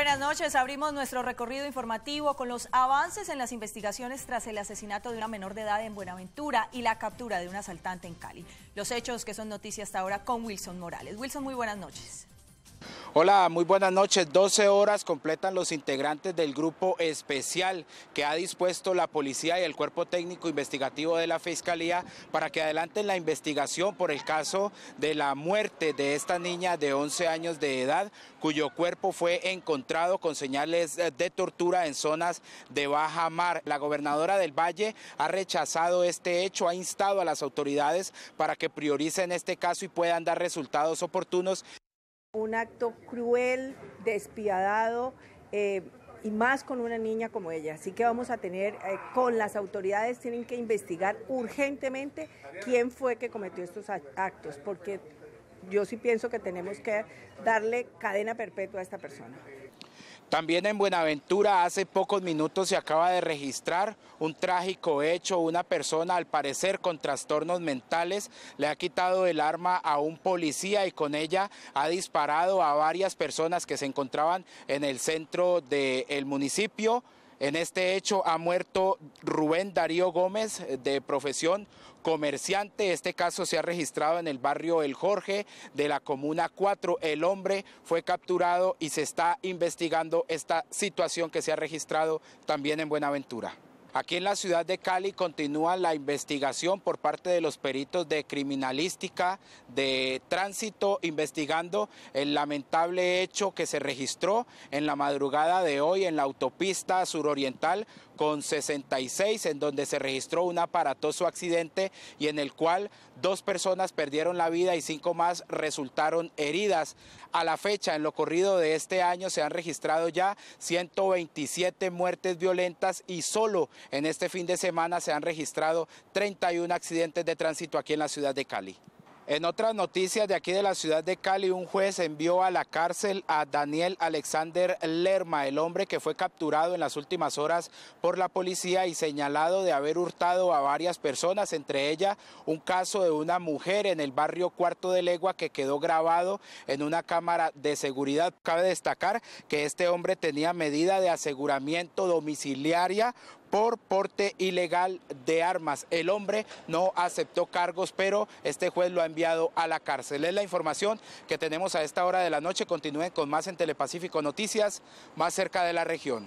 Buenas noches, abrimos nuestro recorrido informativo con los avances en las investigaciones tras el asesinato de una menor de edad en Buenaventura y la captura de un asaltante en Cali. Los hechos que son noticias hasta ahora con Wilson Morales. Wilson, muy buenas noches. Hola, muy buenas noches. 12 horas completan los integrantes del grupo especial que ha dispuesto la policía y el cuerpo técnico investigativo de la Fiscalía para que adelanten la investigación por el caso de la muerte de esta niña de 11 años de edad, cuyo cuerpo fue encontrado con señales de tortura en zonas de baja mar. La gobernadora del Valle ha rechazado este hecho, ha instado a las autoridades para que prioricen este caso y puedan dar resultados oportunos un acto cruel, despiadado. Eh, y más con una niña como ella. Así que vamos a tener, eh, con las autoridades tienen que investigar urgentemente quién fue que cometió estos actos, porque yo sí pienso que tenemos que darle cadena perpetua a esta persona. También en Buenaventura hace pocos minutos se acaba de registrar un trágico hecho. Una persona, al parecer con trastornos mentales, le ha quitado el arma a un policía y con ella ha disparado a varias personas que se encontraban en el centro del municipio. En este hecho ha muerto Rubén Darío Gómez, eh, de profesión comerciante. Este caso se ha registrado en el barrio El Jorge de la Comuna 4. El hombre fue capturado y se está investigando esta situación que se ha registrado también en Buenaventura. Aquí en la ciudad de Cali continúa la investigación por parte de los peritos de criminalística, de tránsito, investigando el lamentable hecho que se registró en la madrugada de hoy en la autopista suroriental con 66, en donde se registró un aparatoso accidente y en el cual dos personas perdieron la vida y cinco más resultaron heridas. A la fecha, en lo corrido de este año, se han registrado ya 127 muertes violentas y solo en este fin de semana se han registrado 31 accidentes de tránsito aquí en la ciudad de Cali. En otras noticias de aquí de la ciudad de Cali, un juez envió a la cárcel a Daniel Alexander Lerma, el hombre que fue capturado en las últimas horas por la policía y señalado de haber hurtado a varias personas, entre ellas un caso de una mujer en el barrio Cuarto de Legua que quedó grabado en una cámara de seguridad. Cabe destacar que este hombre tenía medida de aseguramiento domiciliaria por porte ilegal de armas. El hombre no aceptó cargos, pero este juez lo ha enviado a la cárcel. Es la información que tenemos a esta hora de la noche. Continúen con más en Telepacífico Noticias, más cerca de la región.